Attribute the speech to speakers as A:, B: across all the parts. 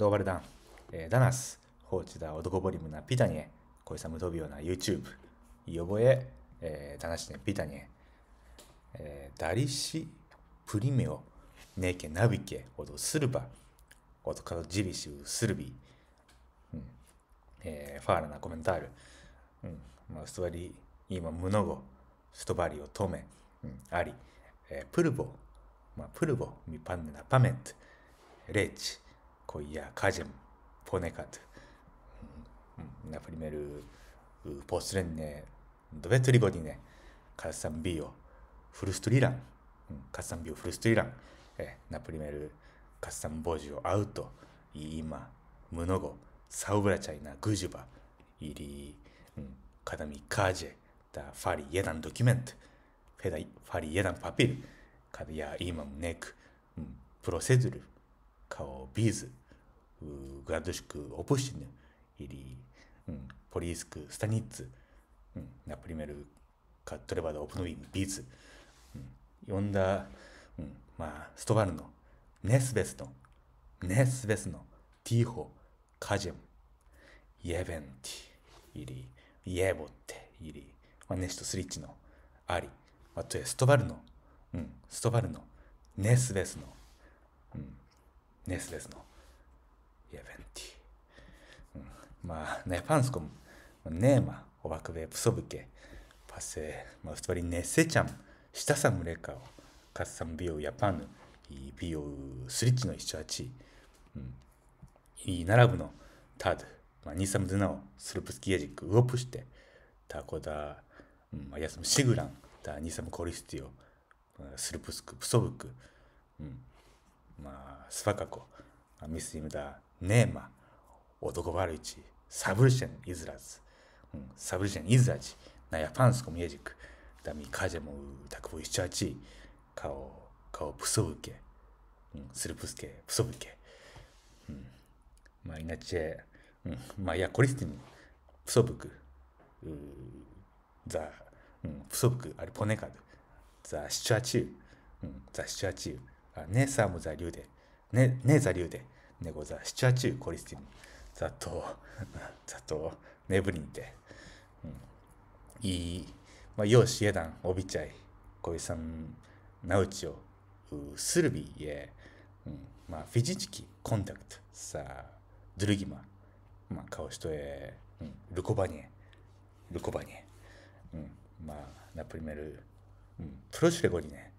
A: ドーバルダン、えー、ダナス、放置だ、男ボリムナ、ピタニエ、コイサムトビオナ、ユーチューブ、e い覚え、えー、ダナシネ、ピタニエ、えー、ダリシ、プリメオ、ネケ、ナビケ、オドスルバ、オドカドジビシウ、スルビ、うんえー、ファーラナ、コメンタール、うんまあ、ストバリ、イマ、ムノゴ、ストバリオ、トメ、うん、アリ、えー、プルボ、まあ、プルボ、ミパンナ、パメント、レッチ、cuya calle ponecat na primer postrenne dovetrigodine casambio frustriran casambio frustriran na primer casambogio auto ima munogo saubrachayna gujuba iri kadami calle da fari jedan document fari jedan papir カビやイーマムネク、うん、プロセドル、K.O.B'z, Gradusc, Opuszczyn, ili um, Polisk, Stanic, um, na primer Katreba do Opnowin, B'z, um, i onda, um, ma, Stowalno, Nesbesno, Nesbesno, Ticho, Kaziem, Jeventi, ili Jebotte, ili, ma, Neshto Srichno, Ari, ma, to jest Stowalno, うん、ストバルの、ネスベスの、うん、ネスレスのイエベンティ、うん、まあねパンスコムネーマオバクベプソブケパセまあつまりネセチャンしたさむれかをカッサムビオヤパヌイビオスリッチの一八うんイナラブのタドまあニサムズナオスルプスキエジックウオプしてタコダまあやスムシグランだニサムコリスティオスルプスクプソブクうんまあ、スパカコ、ミスイムダ、ネーマ、男バルイチ、サブルシェン、イズラズ、うん、サブルシェン、イズラジ、ナヤパンスコミュエジック、ダミカジェム、タクボイシチャチ、カオ、カオプソブケ、うん、スルプスケ、プソブケ、うん、まイナチェ、うん、まあ、コリスティン、プソブク、うザ、うん、プソブク、アルポネカド、ザシチュアチュー、うん、ザシチュアチュー、ね、サムザリで、ーね、ねザリで、ネゴねござ、シチュアチューコリスティン、ざと、ざ と、ねぶりんて、うん、いい、まあ、ようしえだん、おびちゃい、こいさん、なうちを、するびえ、うん、まあ、フィジチキ、コンタクト、さドゥルギマ、まあ、顔しとえ、うん、ルコバニエ、ルコバニエ、うん、まあ、ナプリメル、うん、プロシュレゴリね、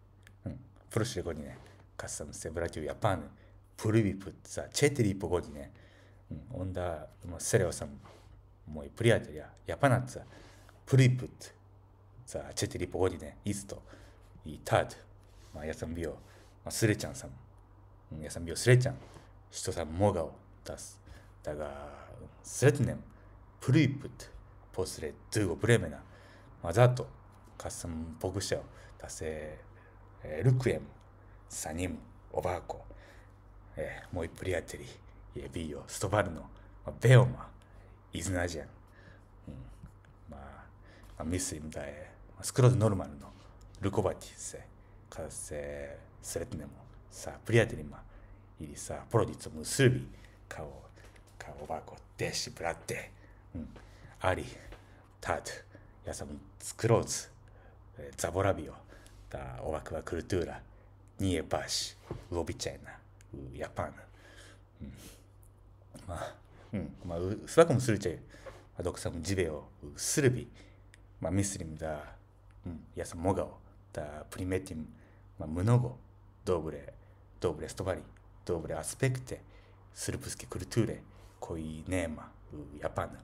A: うん、プロシュレゴリね、カスタムセブラチューヤパンプルビプッツァチェテリポゴディネオンダセレオサムモイプリアテリアヤパナッツァプルビプッツァチェテリポゴディネイストイタッドヤサンビオスレチャンサムヤサンビオスレチャンシトサムモガオタスだがスレテネムプルビプッツポスレトゥゴプレメナマザットカスタムポグシャ、オタセルクエムサニム、オバーコ、えー、モイプリアテリ、エビーヨ、ストバルノ、ベオマ、イズナジアン、うんまあミスイムダエ、スクローズノルマルのルコバティセ、カセ、スレットネモ、さプリアテリマ、イリサ、ポロディツムスルビ、カオ、カオバーコ、デシ、ブラッテ、うん、アリ、タート、ヤサム、スクローズ、ザボラビオ、だオワクワクルトゥーラ、nie baš lobičajna u Japanu. Mm. Ma, mm, ma u svakom slučaju, ma dok sam živeo u Srbiji, ma mislim da mm, ja sam mogao da primetim ma, mnogo dobre, dobre stvari, dobre aspekte srpske kulture koji nema u Japanu.